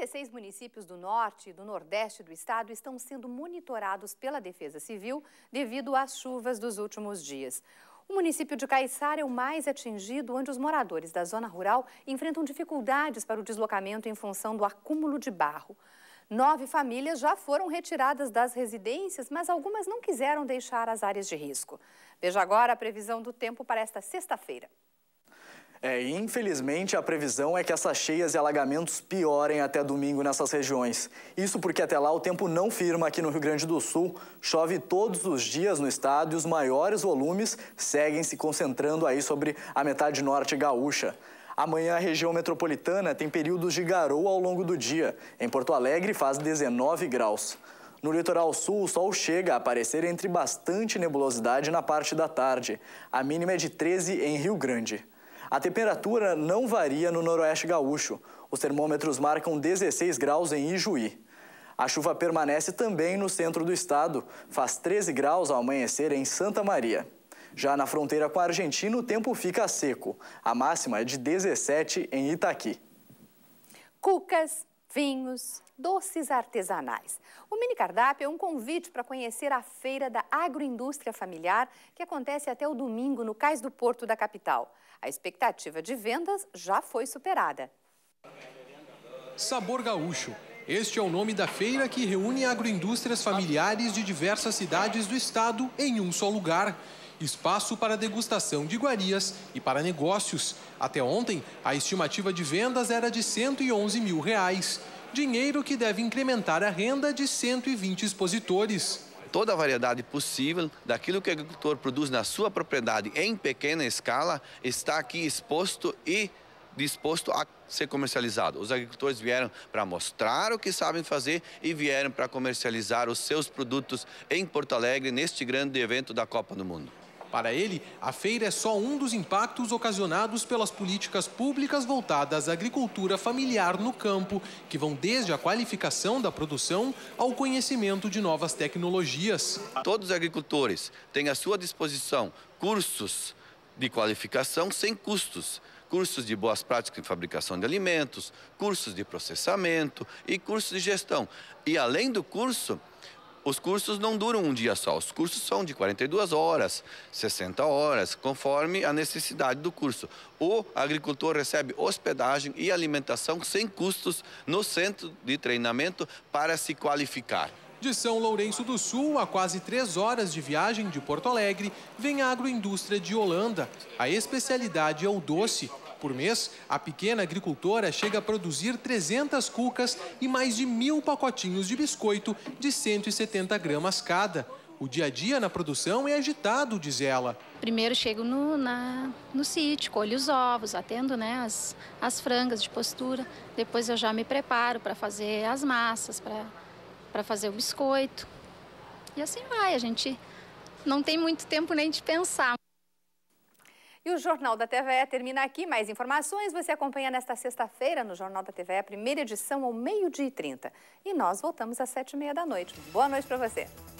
16 municípios do norte e do nordeste do estado estão sendo monitorados pela Defesa Civil devido às chuvas dos últimos dias. O município de Caiçara é o mais atingido, onde os moradores da zona rural enfrentam dificuldades para o deslocamento em função do acúmulo de barro. Nove famílias já foram retiradas das residências, mas algumas não quiseram deixar as áreas de risco. Veja agora a previsão do tempo para esta sexta-feira. É, infelizmente, a previsão é que essas cheias e alagamentos piorem até domingo nessas regiões. Isso porque até lá o tempo não firma aqui no Rio Grande do Sul. Chove todos os dias no estado e os maiores volumes seguem se concentrando aí sobre a metade norte gaúcha. Amanhã a região metropolitana tem períodos de garoa ao longo do dia. Em Porto Alegre faz 19 graus. No litoral sul, o sol chega a aparecer entre bastante nebulosidade na parte da tarde. A mínima é de 13 em Rio Grande. A temperatura não varia no noroeste gaúcho. Os termômetros marcam 16 graus em Ijuí. A chuva permanece também no centro do estado, faz 13 graus ao amanhecer em Santa Maria. Já na fronteira com a Argentina, o tempo fica seco. A máxima é de 17 em Itaqui. Cucas vinhos, doces artesanais. O mini cardápio é um convite para conhecer a Feira da Agroindústria Familiar, que acontece até o domingo no Cais do Porto da capital. A expectativa de vendas já foi superada. Sabor Gaúcho. Este é o nome da feira que reúne agroindústrias familiares de diversas cidades do estado em um só lugar espaço para degustação de iguarias e para negócios. Até ontem, a estimativa de vendas era de 111 mil reais, dinheiro que deve incrementar a renda de 120 expositores toda a variedade possível daquilo que o agricultor produz na sua propriedade em pequena escala está aqui exposto e disposto a ser comercializado. Os agricultores vieram para mostrar o que sabem fazer e vieram para comercializar os seus produtos em Porto Alegre neste grande evento da Copa do Mundo. Para ele, a feira é só um dos impactos ocasionados pelas políticas públicas voltadas à agricultura familiar no campo, que vão desde a qualificação da produção ao conhecimento de novas tecnologias. Todos os agricultores têm à sua disposição cursos de qualificação sem custos cursos de boas práticas em fabricação de alimentos, cursos de processamento e cursos de gestão. E além do curso, os cursos não duram um dia só, os cursos são de 42 horas, 60 horas, conforme a necessidade do curso. O agricultor recebe hospedagem e alimentação sem custos no centro de treinamento para se qualificar. De São Lourenço do Sul, a quase três horas de viagem de Porto Alegre, vem a agroindústria de Holanda. A especialidade é o doce, por mês, a pequena agricultora chega a produzir 300 cucas e mais de mil pacotinhos de biscoito de 170 gramas cada. O dia a dia na produção é agitado, diz ela. Primeiro chego no, na, no sítio, colho os ovos, atendo né, as, as frangas de postura. Depois eu já me preparo para fazer as massas, para fazer o biscoito. E assim vai, a gente não tem muito tempo nem de pensar. E o Jornal da TVE termina aqui. Mais informações você acompanha nesta sexta-feira no Jornal da TVE, primeira edição, ao meio-dia e trinta. E nós voltamos às sete e meia da noite. Boa noite para você.